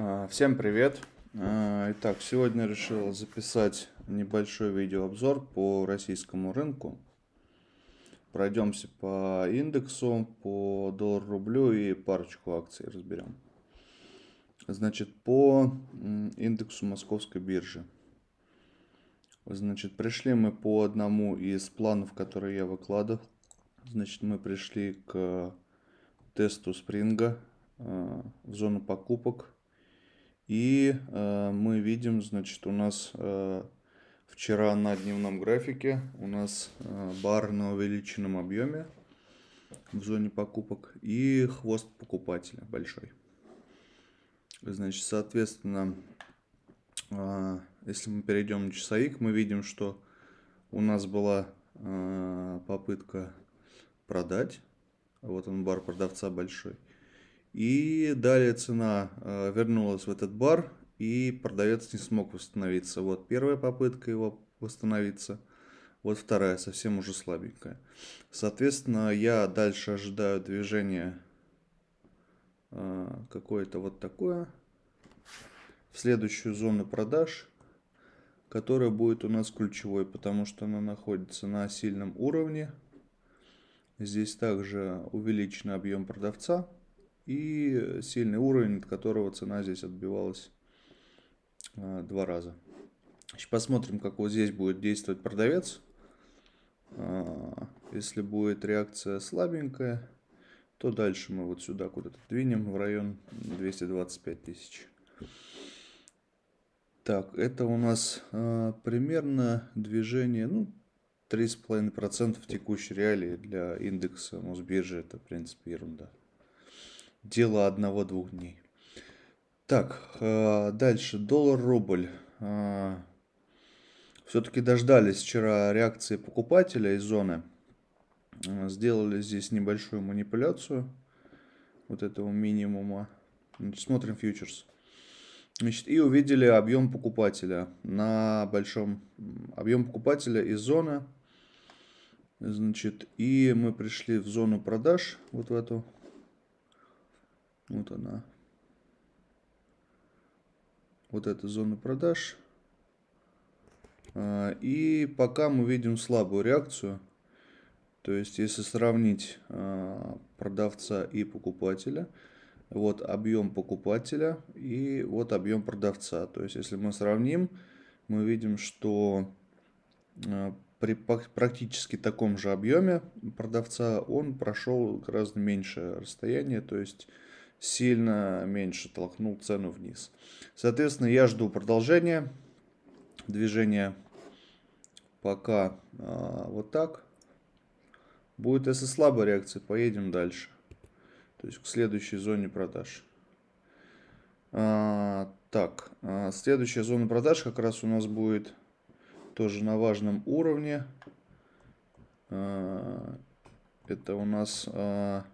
А, всем привет! А, итак, сегодня решил записать небольшой видеообзор по российскому рынку. Пройдемся по индексу, по доллар-рублю и парочку акций разберем. Значит, по индексу московской биржи. Значит, пришли мы по одному из планов, которые я выкладывал. Значит, мы пришли к тесту спринга а, в зону покупок и э, мы видим, значит, у нас э, вчера на дневном графике у нас э, бар на увеличенном объеме в зоне покупок и хвост покупателя большой. Значит, соответственно, э, если мы перейдем на часовик, мы видим, что у нас была э, попытка продать. Вот он бар продавца большой. И далее цена э, вернулась в этот бар, и продавец не смог восстановиться. Вот первая попытка его восстановиться, вот вторая, совсем уже слабенькая. Соответственно, я дальше ожидаю движения э, какое-то вот такое в следующую зону продаж, которая будет у нас ключевой, потому что она находится на сильном уровне. Здесь также увеличен объем продавца и сильный уровень, от которого цена здесь отбивалась а, два раза. Сейчас посмотрим, как вот здесь будет действовать продавец. А, если будет реакция слабенькая, то дальше мы вот сюда куда-то двинем в район 225 тысяч. Так, это у нас э, примерно движение, ну, 3,5% в текущей реалии для индекса Мосбиржи, это, в принципе, ерунда дело одного-двух дней. Так, э, дальше. Доллар-рубль. Э, Все-таки дождались вчера реакции покупателя из зоны. Э, сделали здесь небольшую манипуляцию вот этого минимума. Значит, смотрим фьючерс. Значит, и увидели объем покупателя на большом объем покупателя из зоны. Значит, и мы пришли в зону продаж, вот в эту вот она. Вот эта зона продаж. А, и пока мы видим слабую реакцию. То есть, если сравнить а, продавца и покупателя, вот объем покупателя и вот объем продавца. То есть, если мы сравним, мы видим, что а, при практически таком же объеме продавца он прошел гораздо меньшее расстояние, то есть сильно меньше толкнул цену вниз. Соответственно, я жду продолжения движения пока э, вот так. Будет если слабая реакция, поедем дальше. То есть к следующей зоне продаж. А, так, а, следующая зона продаж как раз у нас будет тоже на важном уровне. А, это у нас... А,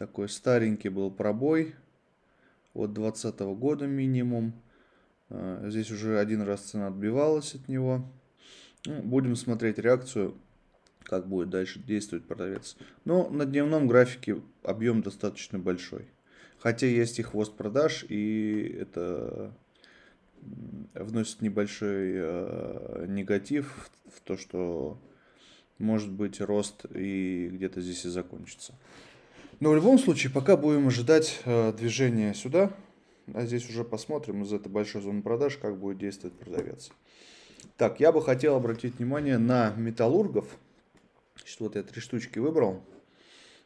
такой старенький был пробой от 2020 года минимум. Э, здесь уже один раз цена отбивалась от него. Ну, будем смотреть реакцию, как будет дальше действовать продавец. Но на дневном графике объем достаточно большой. Хотя есть и хвост продаж, и это вносит небольшой э, негатив в то, что может быть рост и где-то здесь и закончится. Но в любом случае, пока будем ожидать э, движения сюда, а здесь уже посмотрим из этой большой зоны продаж, как будет действовать продавец. Так, я бы хотел обратить внимание на металлургов. Значит, вот я три штучки выбрал.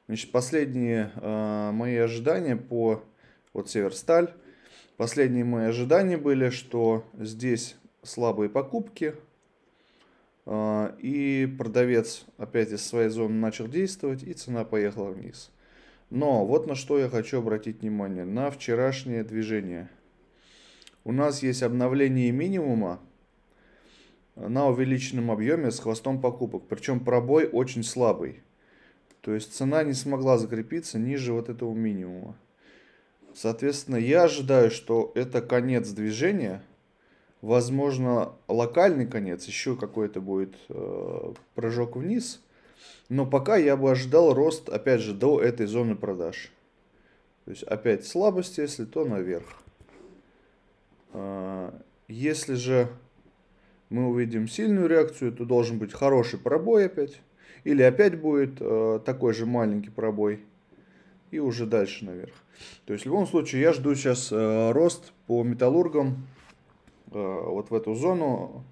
Значит, последние э, мои ожидания по... Вот Северсталь. Последние мои ожидания были, что здесь слабые покупки. Э, и продавец опять из своей зоны начал действовать, и цена поехала вниз. Но вот на что я хочу обратить внимание. На вчерашнее движение. У нас есть обновление минимума на увеличенном объеме с хвостом покупок. Причем пробой очень слабый. То есть цена не смогла закрепиться ниже вот этого минимума. Соответственно, я ожидаю, что это конец движения. Возможно, локальный конец, еще какой-то будет э, прыжок вниз – но пока я бы ожидал рост, опять же, до этой зоны продаж. То есть опять слабость, если то наверх. А, если же мы увидим сильную реакцию, то должен быть хороший пробой опять. Или опять будет а, такой же маленький пробой. И уже дальше наверх. То есть в любом случае я жду сейчас а, рост по металлургам вот в эту зону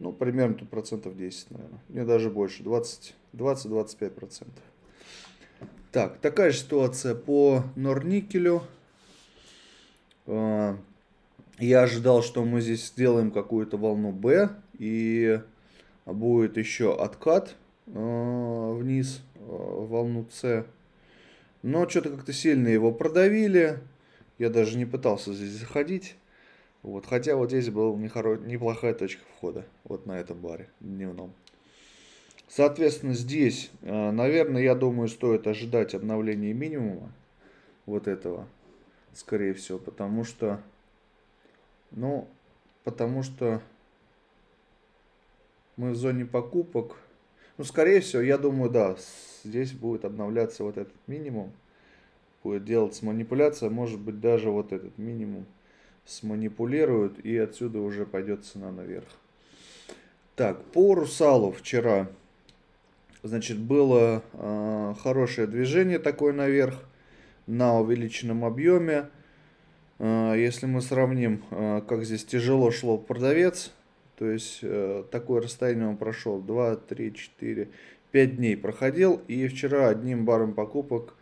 ну, примерно тут процентов 10, наверное. Не даже больше, 20-25 процентов. Так, такая же ситуация по Норникелю. А, я ожидал, что мы здесь сделаем какую-то волну B и будет еще откат а, вниз, а, волну C. Но что-то как-то сильно его продавили. Я даже не пытался здесь заходить. Вот, хотя вот здесь была нехоро... неплохая точка входа, вот на этом баре дневном. Соответственно, здесь, э, наверное, я думаю, стоит ожидать обновления минимума вот этого, скорее всего, потому что, ну, потому что мы в зоне покупок. Ну, скорее всего, я думаю, да, здесь будет обновляться вот этот минимум, будет делаться манипуляция, может быть, даже вот этот минимум сманипулируют, и отсюда уже пойдет цена наверх. Так, по Русалу вчера, значит, было э, хорошее движение такое наверх на увеличенном объеме. Э, если мы сравним, э, как здесь тяжело шло продавец, то есть э, такое расстояние он прошел 2, 3, 4, 5 дней проходил. И вчера одним баром покупок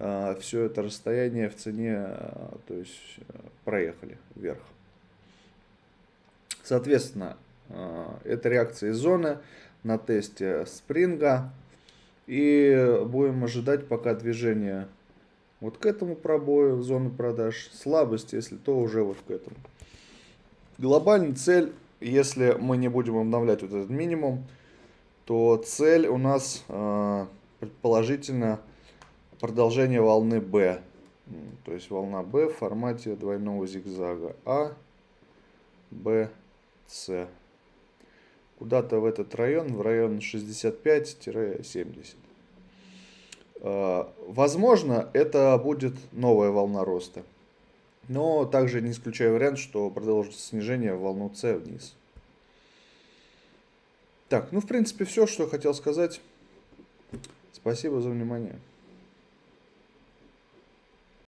а, все это расстояние в цене, а, то есть э, проехали вверх. Соответственно, а, это реакция зоны на тесте спринга. И будем ожидать пока движение вот к этому пробою в зону продаж. Слабость, если то, уже вот к этому. Глобальная цель, если мы не будем обновлять вот этот минимум, то цель у нас предположительно продолжение волны B. То есть волна B в формате двойного зигзага А, Б, С. Куда-то в этот район, в район 65-70. А, возможно, это будет новая волна роста. Но также не исключаю вариант, что продолжится снижение в волну С вниз. Так, ну в принципе все, что я хотел сказать. Спасибо за внимание.